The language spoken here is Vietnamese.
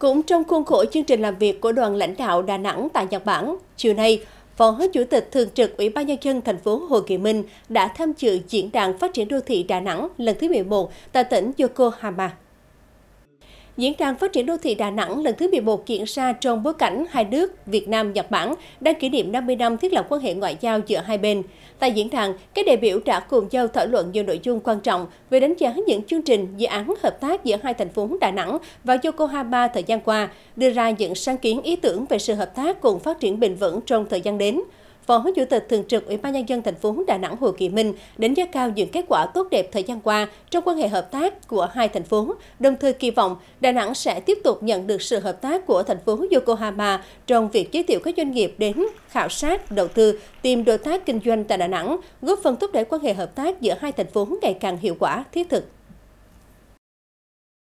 Cũng trong khuôn khổ chương trình làm việc của đoàn lãnh đạo Đà Nẵng tại Nhật Bản, chiều nay, Phó Chủ tịch Thường trực Ủy ban Nhân dân thành phố Hồ Kỳ Minh đã tham dự diễn đàn phát triển đô thị Đà Nẵng lần thứ 11 tại tỉnh Yokohama. Diễn đàn phát triển đô thị Đà Nẵng lần thứ 11 diễn ra trong bối cảnh hai nước Việt Nam Nhật Bản đang kỷ niệm 50 năm thiết lập quan hệ ngoại giao giữa hai bên. Tại diễn đàn, các đại biểu đã cùng nhau thảo luận nhiều nội dung quan trọng về đánh giá những chương trình, dự án hợp tác giữa hai thành phố Đà Nẵng và Yokohama thời gian qua, đưa ra những sáng kiến ý tưởng về sự hợp tác cùng phát triển bền vững trong thời gian đến. Phó Chủ tịch Thường trực Ủy ban Nhân dân thành phố Đà Nẵng Hồ Kỳ Minh đánh giá cao những kết quả tốt đẹp thời gian qua trong quan hệ hợp tác của hai thành phố, đồng thời kỳ vọng Đà Nẵng sẽ tiếp tục nhận được sự hợp tác của thành phố Yokohama trong việc giới thiệu các doanh nghiệp đến khảo sát, đầu tư, tìm đối tác kinh doanh tại Đà Nẵng, góp phần thúc đẩy quan hệ hợp tác giữa hai thành phố ngày càng hiệu quả, thiết thực.